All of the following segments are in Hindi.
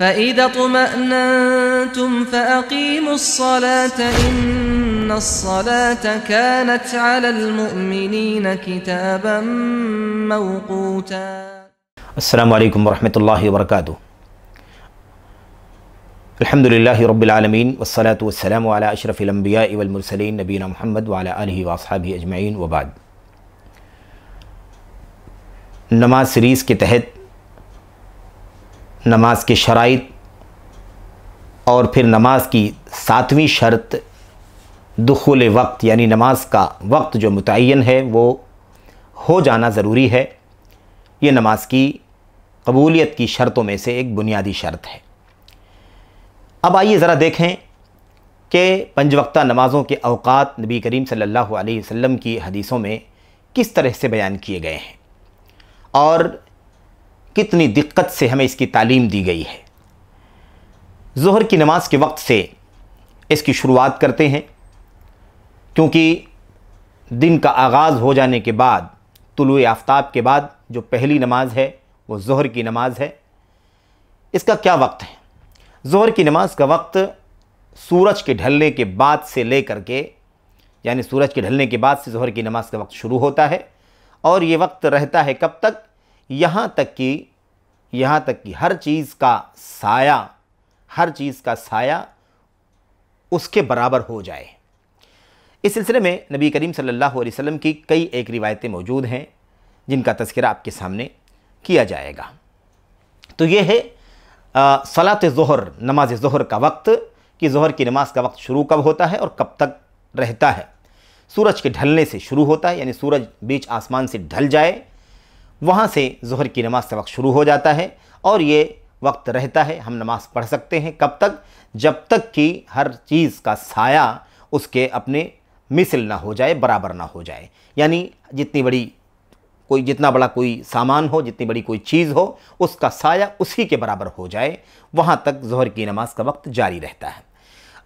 فإذا طمأنتم فأقيموا الصلاة إن الصلاة كانت على المؤمنين كتابا موقوتا السلام عليكم ورحمة الله وبركاته الحمد لله رب العالمين والصلاة والسلام على أشرف الأنبياء والمرسلين نبينا محمد وعلى آله وأصحابه أجمعين وبعد نماز سیریز کے تحت नमाज की शराइ और फिर नमाज की सातवीं शर्त दुखुल वक्त यानी नमाज का वक्त जो मुतन है वो हो जाना ज़रूरी है ये नमाज की कबूलियत की शर्तों में से एक बुनियादी शर्त है अब आइए ज़रा देखें कि पंज वक्ता नमाज़ों के अवकात नबी करीम सल्लल्लाहु अलैहि वसल्लम की हदीसों में किस तरह से बयान किए गए हैं और कितनी दिक्कत से हमें इसकी तालीम दी गई है जहर की नमाज के वक्त से इसकी शुरुआत करते हैं क्योंकि दिन का आगाज़ हो जाने के बाद तुलु आफ्ताब के बाद जो पहली नमाज है वो जहर की नमाज है इसका क्या वक्त है जहर की नमाज का वक्त सूरज के ढलने के बाद से लेकर के यानी सूरज के ढलने के बाद से जहर की नमाज का वक्त शुरू होता है और ये वक्त रहता है कब तक यहाँ तक कि यहाँ तक कि हर चीज़ का साया हर चीज़ का साया उसके बराबर हो जाए इस सिलसिले में नबी करीम सल्लल्लाहु अलैहि वसल्लम की कई एक रिवायतें मौजूद हैं जिनका तस्करा आपके सामने किया जाएगा तो ये है सलात जहर नमाज जहर का वक्त कि जहर की नमाज का वक्त शुरू कब होता है और कब तक रहता है सूरज के ढलने से शुरू होता है यानी सूरज बीच आसमान से ढल जाए वहाँ से जहर की नमाज का वक्त शुरू हो जाता है और ये वक्त रहता है हम नमाज़ पढ़ सकते हैं कब तक जब तक कि हर चीज़ का साया उसके अपने मिसल ना हो जाए बराबर ना हो जाए यानी जितनी बड़ी कोई जितना बड़ा कोई सामान हो जितनी बड़ी कोई चीज़ हो उसका साया उसी के बराबर हो जाए वहाँ तक जहर की नमाज का वक्त जारी रहता है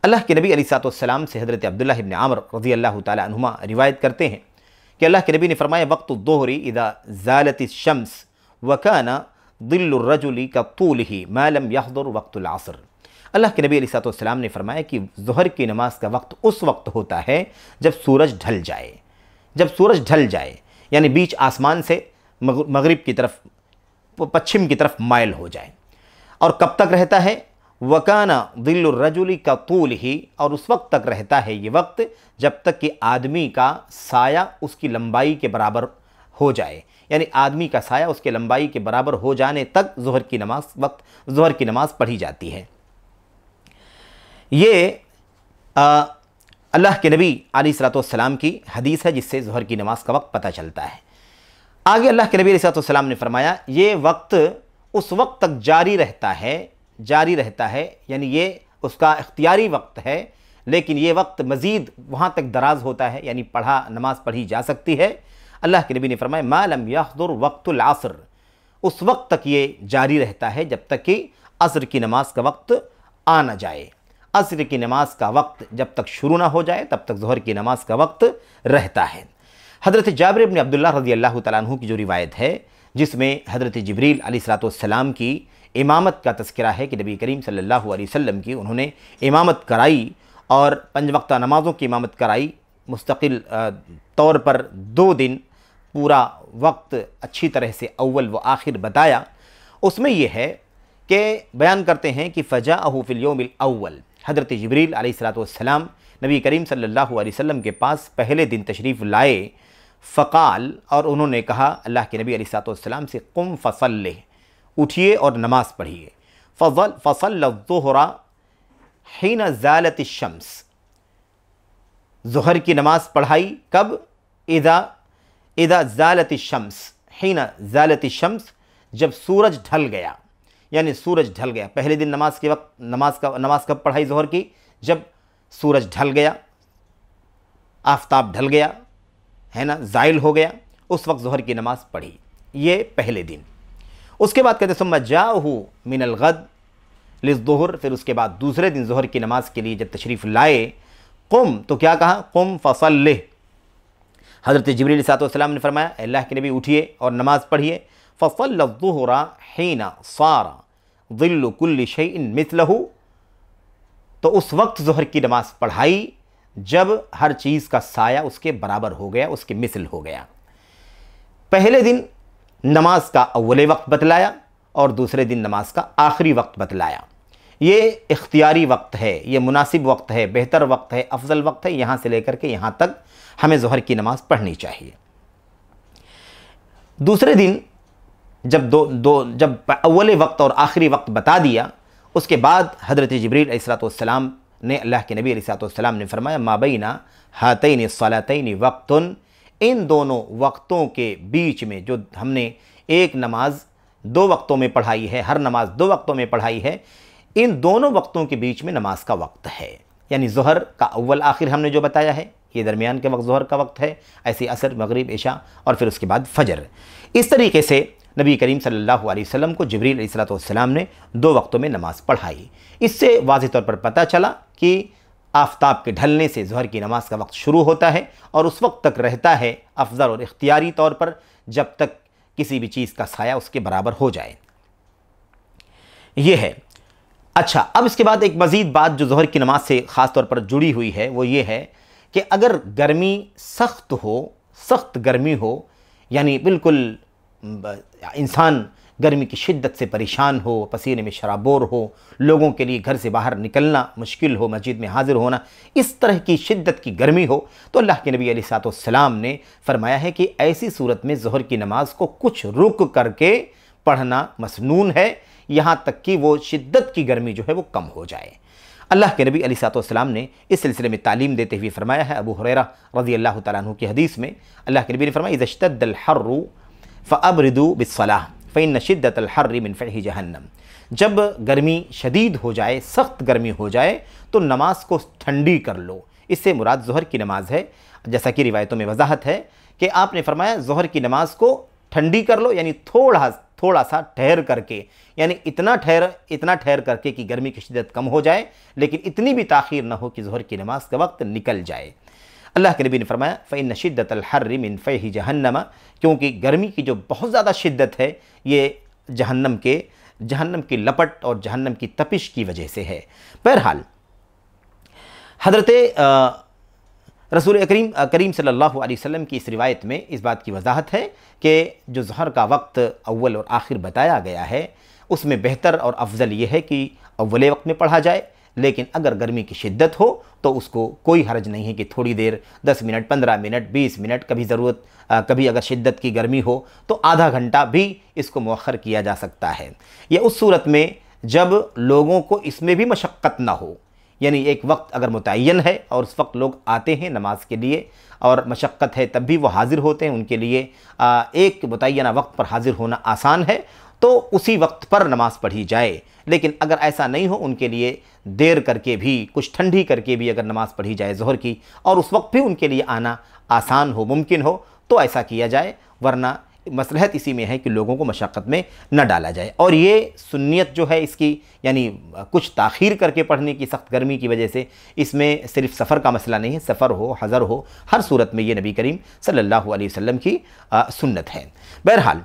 अल्लाह के नबी अली सातम से हज़रत अब्दुल्ला इबन आमर रज़ी अल्लाह तुमा रिवायत करते हैं कि अल्लाह के नबी ने फरमाया वक्त दोहरी इदा ज़ालत शम्स वकाना रजुली का तूल ही मालम वक्त आसर अल्लाह के नबी सातम ने फरमाया कि जहर की नमाज का वक्त उस वक्त होता है जब सूरज ढल जाए जब सूरज ढल जाए यानी बीच आसमान से मगरिब की तरफ पश्चिम की तरफ मायल हो जाए और कब तक रहता है वकाना रजुली का तूल ही और उस वक्त तक रहता है ये वक्त जब तक कि आदमी का साया उसकी लंबाई के बराबर हो जाए यानी आदमी का साया उसके लंबाई के बराबर हो जाने तक जहर की नमाज वक्त जहर की नमाज पढ़ी जाती है ये अल्लाह के नबी आली सलातम की हदीस है जिससे जहर की नमाज का वक्त पता चलता है आगे अल्लाह के नबी सलाम ने फरमाया ये वक्त उस वक्त तक जारी रहता है जारी रहता है यानी ये उसका इख्तियारी वक्त है लेकिन ये वक्त मज़ीद वहाँ तक दराज होता है यानी पढ़ा नमाज़ पढ़ी जा सकती है अल्लाह के नबी ने फरमाया मालम याहदुर असर उस वक्त तक ये जारी रहता है जब तक कि असर की नमाज का वक्त आ ना जाए असर की नमाज का वक्त जब तक शुरू ना हो जाए तब तक जहर की नमाज का वक्त रहता है हज़रत जाबर इबन अब्दुल्ला रजी अल्लाह तु की जो रिवायत है जिसमें हज़रत जबरील सलाम की इमामत का तस्करा है कि नबी करीम सल्लल्लाहु अलैहि वसल्लम की उन्होंने इमामत कराई और पंज नमाज़ों की इमामत कराई मुस्तकिल तौर पर दो दिन पूरा वक्त अच्छी तरह से अव्वल व आखिर बताया उसमें यह है कि बयान करते हैं कि फ़जा अहूफ़िलयोमिल अव्वल हज़रत जबरील अलैहिस्सलाम नबी करीम सल्लल्लाहु अलैहि वसल्लम के पास पहले दिन तशरीफ़ लाए फ़काल और उन्होंने कहा अल्लाह के नबी अलैहिस्सलाम से कुम फ़सल उठिए और नमाज़ पढ़िए फजल फ़सल ज़ोहरा हीन ज़ालत शम्स जहर की नमाज़ पढ़ाई कब इदा इदा ज़ालत शम्स हीन ज़ालत शम्स जब सूरज ढल गया यानी सूरज ढल गया पहले दिन नमाज के वक्त नमाज का नमाज कब पढ़ाई जहर की जब सूरज ढल गया आफ्ताब ढल गया है ना जायल हो गया उस वक्त जहर की नमाज़ पढ़ी ये पहले दिन उसके बाद कहते सुम जाहू मिनलगद लिजहर फिर उसके बाद दूसरे दिन जहर की नमाज के लिए जब तशरीफ़ लाए कुम तो क्या कहा कुम फसल हज़रत जबरी सातम ने फरमाया अल्लाह के नबी उठिए और नमाज़ पढ़िए फसल दोहरा हीना सारा दिल्कुल शन मितलहू तो उस वक्त जहर की नमाज़ पढ़ाई जब हर चीज़ का साया उसके बराबर हो गया उसके मिसल हो गया पहले दिन नमाज का अवले वक्त बतलाया और दूसरे दिन नमाज का आखिरी वक्त बतलाया ये इख्तियारी वक्त है ये मुनासिब वक्त है बेहतर वक्त है अफजल वक्त है यहाँ से लेकर के यहाँ तक हमें जहर की नमाज़ पढ़नी चाहिए दूसरे दिन जब दो दो जब अवले वक्त और आखिरी वक्त बता दिया उसके बाद हज़रत जबरील सलाम ने अल्लाह के नबी सलाम ने फरमाया माबैना हातैन सलातैन वक्तन इन दोनों वक्तों के बीच में जो हमने एक नमाज दो वक्तों में पढ़ाई है हर नमाज दो वक्तों में पढ़ाई है इन दोनों वक्तों के बीच में नमाज का वक्त है यानी जहर का अव्वल आखिर हमने जो बताया है ये दरमियान के वक्त जहर का वक्त है ऐसे असर मग़रब ऐशा और फिर उसके बाद फजर इस तरीके से नबी करीम सल्लल्लाहु अलैहि वसल्लम को जबरील सलाम ने दो वक्तों में नमाज़ पढ़ाई इससे वाज तौर पर पता चला कि आफ्ताब के ढलने से जहर की नमाज का वक्त शुरू होता है और उस वक्त तक रहता है अफजल और इख्तियारी तौर पर जब तक किसी भी चीज़ का साया उसके बराबर हो जाए यह है अच्छा अब इसके बाद एक मज़ीद बात जो जहर की नमाज से ख़ास तौर पर जुड़ी हुई है वो ये है कि अगर गर्मी सख्त हो सख्त गर्मी हो यानी बिल्कुल इंसान गर्मी की शिद्दत से परेशान हो पसीने में शराबोर हो लोगों के लिए घर से बाहर निकलना मुश्किल हो मस्जिद में हाजिर होना इस तरह की शिद्दत की गर्मी हो तो अल्लाह के नबी सलाम ने फरमाया है कि ऐसी सूरत में जहर की नमाज को कुछ रुक करके पढ़ना मसनून है यहाँ तक कि वो शिद्दत की गर्मी जो है वो कम हो जाए अल्लाह के नबी सलाम ने इस सिलसिले में तालीम देते हुए फरमाया है अबू हुरैरा रजी अल्लाह तु की हदीस में अल्लाह के नबी ने फरमाया इज़श्तल हर्रू फ़अबरदू बिसलाह फ़ैन शिद्दत हर्रमिन फ़ी जहन्नम जब गर्मी शदीद हो जाए सख्त गर्मी हो जाए तो नमाज को ठंडी कर लो इससे मुराद जहर की नमाज है जैसा कि रिवायतों में वजाहत है कि आपने फरमाया जहर की नमाज को ठंडी कर लो यानी थोड़ा थोड़ा सा ठहर करके यानी इतना ठहर इतना ठहर करके कि गर्मी की शिदत कम हो जाए लेकिन इतनी भी ताखिर ना हो कि जहर की नमाज का वक्त निकल जाए अल्लाह के नबी ने फरमाया फ़ैन शिद्दत अलहर्रम इन फ़ी जहन्नमा क्योंकि गर्मी की जो बहुत ज़्यादा शिद्दत है ये जहन्नम के जहन्नम की लपट और जहन्नम की तपिश की वजह से है बहरहाल हजरत रसूल करीम करीम सल्लल्लाहु अलैहि वसल्लम की इस रिवायत में इस बात की वजाहत है कि जो जहर का वक्त अव्वल और आखिर बताया गया है उसमें बेहतर और अफजल ये है कि अव्वल वक्त में पढ़ा जाए लेकिन अगर गर्मी की शिद्दत हो तो उसको कोई हर्ज नहीं है कि थोड़ी देर 10 मिनट 15 मिनट 20 मिनट कभी ज़रूरत कभी अगर शिद्दत की गर्मी हो तो आधा घंटा भी इसको मौखर किया जा सकता है या उस सूरत में जब लोगों को इसमें भी मशक्क़त ना हो यानी एक वक्त अगर मुतन है और उस वक्त लोग आते हैं नमाज के लिए और मशक्क़त है तब भी वो हाज़िर होते हैं उनके लिए एक मुतना वक्त पर हाज़िर होना आसान है तो उसी वक्त पर नमाज़ पढ़ी जाए लेकिन अगर ऐसा नहीं हो उनके लिए देर करके भी कुछ ठंडी करके भी अगर नमाज़ पढ़ी जाए जहर की और उस वक्त भी उनके लिए आना आसान हो मुमकिन हो तो ऐसा किया जाए वरना मसलहत इसी में है कि लोगों को मशक्क़त में न डाला जाए और ये सुन्नियत जो है इसकी यानी कुछ ताखीर करके पढ़ने की सख्त गर्मी की वजह से इसमें सिर्फ सफ़र का मसला नहीं है सफ़र हो हज़र हो हर सूरत में ये नबी करीम सल्लल्लाहु अलैहि वसल्लम की सुन्नत है बहरहाल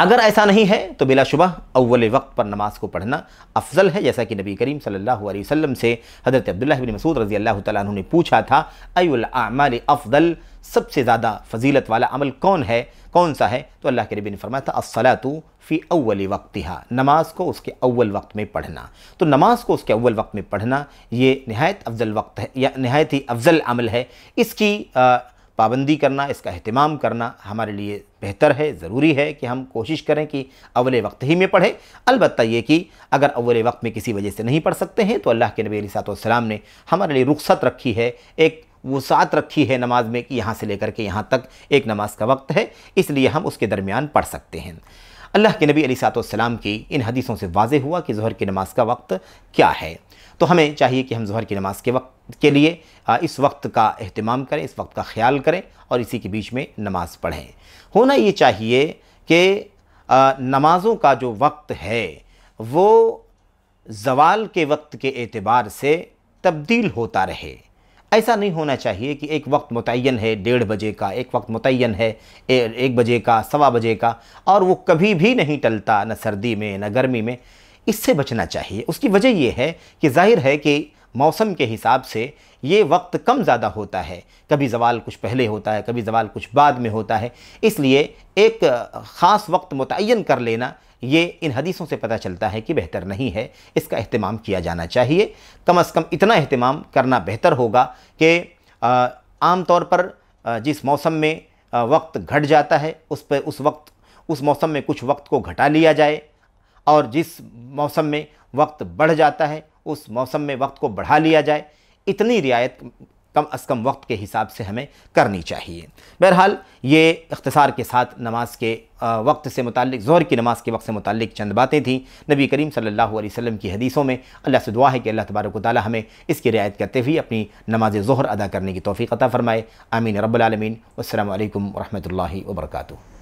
अगर ऐसा नहीं है तो बिलाशुबह अव्वल वक्त पर नमाज को पढ़ना अफजल है जैसा कि नबी करीम सल्लल्लाहु अलैहि वसल्लम से हज़रत अब्दुल्लाह बिन मसूद रजी अल्लाह तला ने पूछा था अयुल आमाल अफजल सबसे ज़्यादा फजीलत वाला अमल कौन है कौन सा है तो अल्लाह के नबी ने फरमाया था तो फ़ी अव्वल वक्तिहा नमाज को उसके अव्वल वक्त में पढ़ना तो नमाज को उसके अव्वल वक्त में पढ़ना ये नहायत अफजल वक्त है या नहायत ही अफजल अमल है इसकी आ, पाबंदी करना इसका अहतमाम करना हमारे लिए बेहतर है ज़रूरी है कि हम कोशिश करें कि अवल वक्त ही में पढ़ें अलबत् ये कि अगर अवल वक्त में किसी वजह से नहीं पढ़ सकते हैं तो अल्लाह के नबी सातम ने हमारे लिए रुख्सत रखी है एक वसात रखी है नमाज में कि यहाँ से लेकर के यहाँ तक एक नमाज का वक्त है इसलिए हम उसके दरमियान पढ़ सकते हैं अल्लाह के नबी अली सातम की इन हदीसों से वाज हुआ कि जहर की नमाज का वक्त क्या है तो हमें चाहिए कि हम जहर की नमाज़ के वक्त के लिए इस वक्त का अहतमाम करें इस वक्त का ख्याल करें और इसी के बीच में नमाज़ पढ़ें होना ये चाहिए कि नमाज़ों का जो वक्त है वो जवाल के वक्त के अतबार से तब्दील होता रहे ऐसा नहीं होना चाहिए कि एक वक्त मुतन है डेढ़ बजे का एक वक्त मुतन है एक बजे का सवा बजे का और वो कभी भी नहीं टलता न सर्दी में न गर्मी में इससे बचना चाहिए उसकी वजह यह है कि जाहिर है कि मौसम के हिसाब से ये वक्त कम ज़्यादा होता है कभी जवाल कुछ पहले होता है कभी जवाल कुछ बाद में होता है इसलिए एक ख़ास वक्त मुतन कर लेना ये इन हदीसों से पता चलता है कि बेहतर नहीं है इसका अहतमाम किया जाना चाहिए कम अज़ कम इतना अहतमाम करना बेहतर होगा कि आम तौर पर जिस मौसम में वक्त घट जाता है उस पर उस वक्त उस मौसम में कुछ वक्त को घटा लिया जाए और जिस मौसम में वक्त बढ़ जाता है उस मौसम में वक्त को बढ़ा लिया जाए इतनी रियायत कम अज़ कम वक्त के हिसाब से हमें करनी चाहिए बहरहाल ये इख्तसार के साथ नमाज के वक्त से मुतक ज़ोर की नमाज के वक्त से मुतल चंद बातें थी नबी करीम सल्लल्लाहु अलैहि वसल्लम की हदीसों में अल्लाह से दुआ है कि अल्लाह तबारक ताली हमें इसकी रियायत करते हुए अपनी नमाज ज़ोहर अदा करने की तोफ़ी अता फ़रमाए आमीन रबालमीन असल वरम्ह वर्का